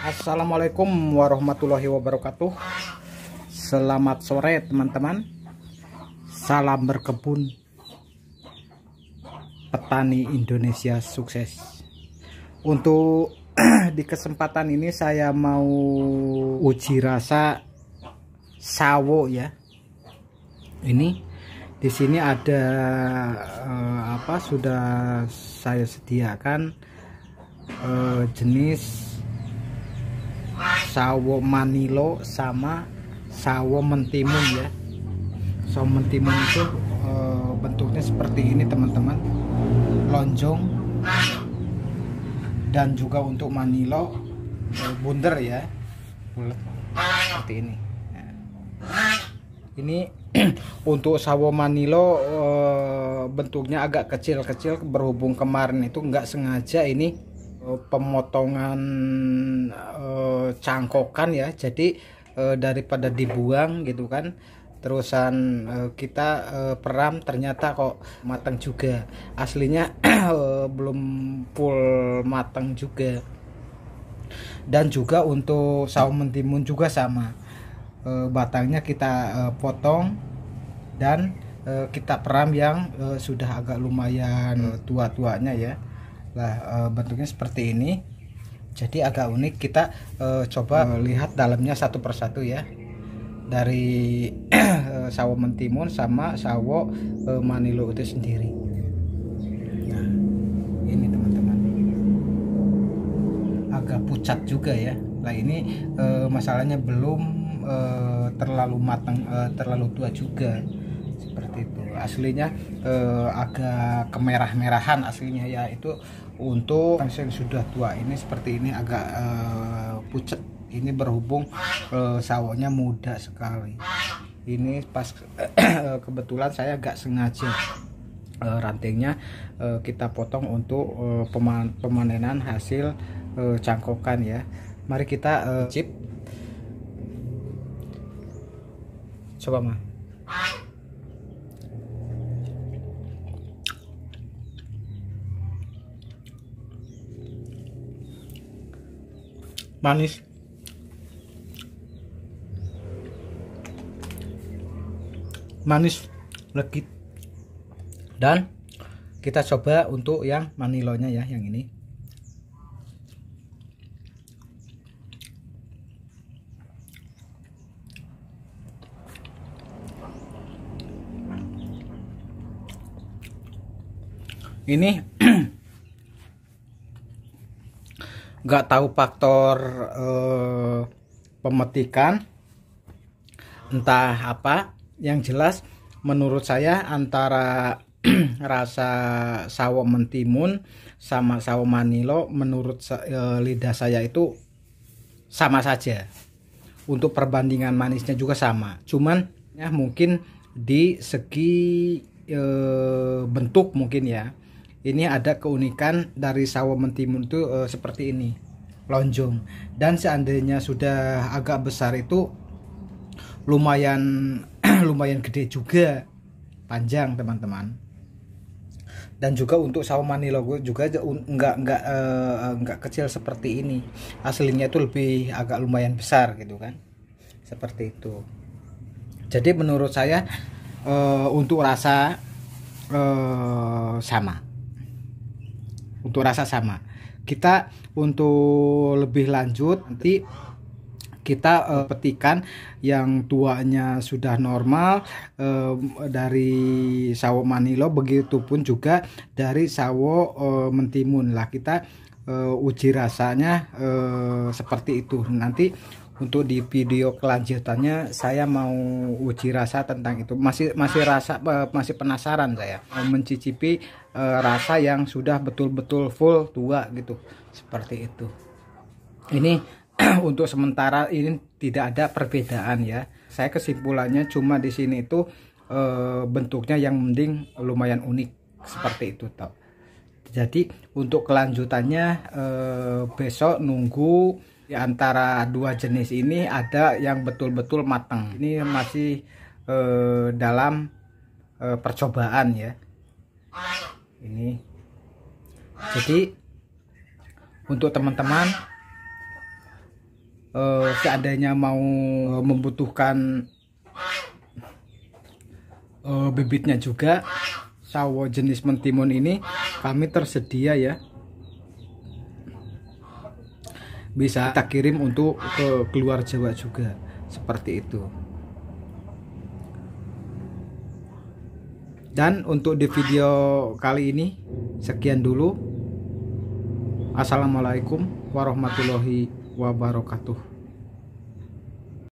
Assalamualaikum warahmatullahi wabarakatuh Selamat sore teman-teman Salam berkebun Petani Indonesia sukses Untuk di kesempatan ini saya mau uji rasa sawo ya Ini di sini ada eh, apa sudah saya sediakan eh, jenis sawo manilo sama sawo mentimun ya sawo mentimun itu e, bentuknya seperti ini teman-teman lonjong dan juga untuk manilo e, eh, bundar ya bulat seperti ini ini untuk sawo manilo e, bentuknya agak kecil-kecil berhubung kemarin itu nggak sengaja ini Eh, pemotongan eh, cangkokan ya jadi eh, daripada dibuang gitu kan terusan kita peram ternyata kok matang juga aslinya belum full matang juga dan juga untuk sawo mentimun juga sama batangnya kita potong dan kita peram yang sudah agak lumayan hmm. tua-tuanya ya Nah, e, bentuknya seperti ini. Jadi agak unik kita e, coba e, lihat dalamnya satu persatu ya. Dari eh, sawo mentimun sama sawo e, manilo itu sendiri. Nah, ini teman-teman. Agak pucat juga ya. Nah, ini e, masalahnya belum e, terlalu matang, e, terlalu tua juga seperti itu aslinya eh, agak kemerah-merahan aslinya ya itu untuk yang sudah tua ini seperti ini agak eh, pucet ini berhubung eh, sawonya muda sekali ini pas eh, kebetulan saya agak sengaja eh, rantingnya eh, kita potong untuk pemanenan hasil cangkokan ya mari kita eh, chip coba mah manis manis legit dan kita coba untuk yang manilonya ya yang ini ini nggak tahu faktor uh, pemetikan entah apa yang jelas menurut saya antara rasa sawo mentimun sama sawo manilo menurut eh, lidah saya itu sama saja untuk perbandingan manisnya juga sama cuman ya mungkin di segi e, bentuk mungkin ya ini ada keunikan dari sawo mentimun itu e, seperti ini lonjong dan seandainya sudah agak besar itu lumayan lumayan gede juga panjang teman-teman dan juga untuk sawo manilo juga nggak nggak e, nggak kecil seperti ini aslinya itu lebih agak lumayan besar gitu kan seperti itu jadi menurut saya e, untuk rasa e, sama untuk rasa sama kita untuk lebih lanjut nanti kita uh, petikan yang tuanya sudah normal uh, dari sawo manilo begitu pun juga dari sawo uh, mentimun lah kita uh, uji rasanya uh, seperti itu nanti untuk di video kelanjutannya saya mau uji rasa tentang itu masih masih rasa masih penasaran saya mencicipi uh, rasa yang sudah betul-betul full tua gitu seperti itu ini untuk sementara ini tidak ada perbedaan ya saya kesimpulannya cuma di sini itu uh, bentuknya yang mending lumayan unik seperti itu tau jadi untuk kelanjutannya uh, besok nunggu di antara dua jenis ini ada yang betul-betul matang. Ini masih eh, dalam eh, percobaan ya. Ini. Jadi untuk teman-teman eh, seadanya mau membutuhkan eh, bibitnya juga sawo jenis mentimun ini kami tersedia ya bisa kita kirim untuk ke keluar Jawa juga seperti itu dan untuk di video kali ini sekian dulu Assalamualaikum warahmatullahi wabarakatuh